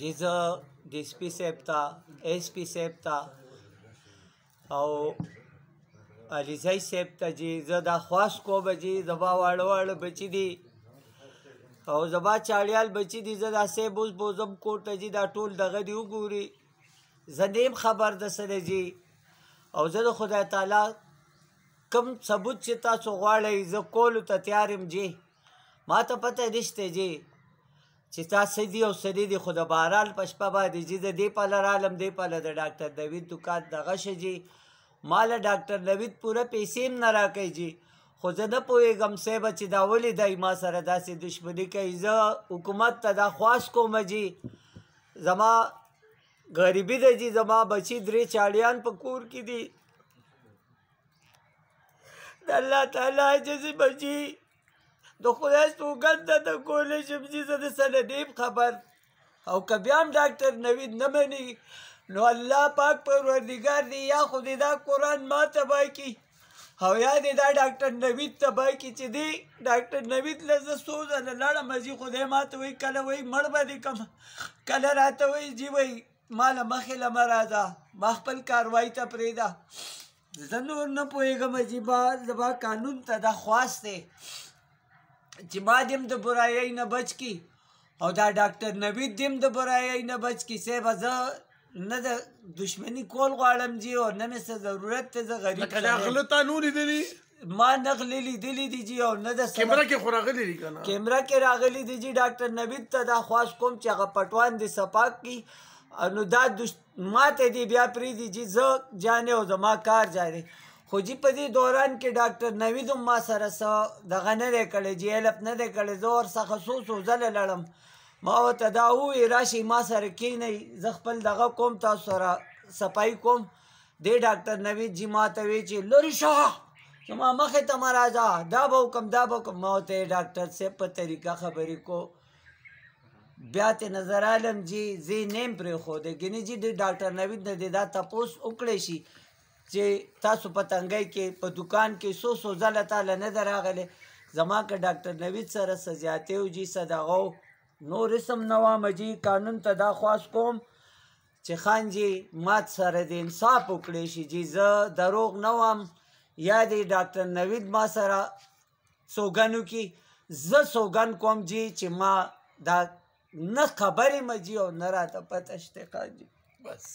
reserve DSP safe था SP safe था ऐं रिज़ाई सेफ था जी ज़दा ख़्वाश को बची ज़बा वाड़ो वाड़ो बची थी او زبا چاړیال بچی دي زدا سه بوز بوزم کوټه جی دا ټول دغه دی وګوري زدیم خبر د سره جی او زه د خدای تعالی کم ثبوت چې تاسو غواړئ زه کول ته تیارم جی ما ته پته نشته جی چې تا سدي او سدي دي خو د بهرال په شپه باندې چې د دې پله رالم دې پله د ډاکټر نوید دکان دغه شه جي ماله ډاکټر نوید پوره پیسې هم نه راکوي جي خو زه نه پوهېږم صیبه چې دا ولې دی ما سره داسې دشمني کوي زه حکومت ته دا خواست کوم جي زما غریبي ده جي زما بچي درې چاړیان په کور کې دي د الله تعالی عجزې بچي د خدای سوګند د کولی شم چې زه د سندیم خبر او که بیا هم ډاکټر نوید نه مني نو الله پاک پروردګار دی یا خو دې دا قرآن ما تباه کي او یا دې دا ډاکټر نوید تبای کی چې دی ډاکټر نوید له زه څو ځله لاړم مزي خدای ماته وایي کله وایي مړ به دې کم کله راته وایي جی وایي ما له مخې له مه راځه ما خپل کاروایی ته پرېږده زه نور نه پوهېږم جی با زما قانون ته دا خواست دی جماعت دیم د برایۍ نه بچ کی او دا ډاکټر نوید دیم د برایۍ نه بچ کی سیب زه نه د دشمنی کول غواړم جی او نه مې څه ضرورت ته زه غریب لکه دا غله تا نو لیدلی ما نغلی لیدلی دی جی او نه د کیمرا کې خو راغلی دی کنه کیمرا کې راغلی دی جی ډاکټر نوید ته دا خواش کوم چې هغه پټوان دی سپاک کی نو دا دش... ما ته دی بیا پری دی جی زه جانه او زما کار جاری خو جی په دې دوران کې ډاکټر نوید ما سره سا دغه نه دی کړی جی هیلپ نه دی کړی زه ورڅخه څو څو ځله لړم ما ورته دا ووایي راشئ ما سره کښېنئ زه خپل دغه کوم تاسو سره صفایي کوم دې ډاکټر نوید جی ما ته وایي چې لورې شه زما مخې ته مه راځه دا به وکم دا به وکم ما ورته ډاکټر صاحب په طریقه خبرې کو بیا ته نظر عالم جی زی نیم پرې خو دې ګنې جی د ډاکټر نوید نه دا تاسو وکړې شي چې تاسو په تنګۍ کې په دکان کې سو سو ځله تاله نه ده راغلی زما که ډاکټر نوید سره څه زیاتې وجي څه دغه نور اسم نوامه جي قانون ته دا خواست کوم چې خان جي مات سره د انصاف وکړی شي جي زه دروغ نه وم یا د ډاکټر نوید ما سره سوګنو کې زه سوګن کوم جي چې ما دا نه خبرې مجي او نه راته پته شته خان جي بس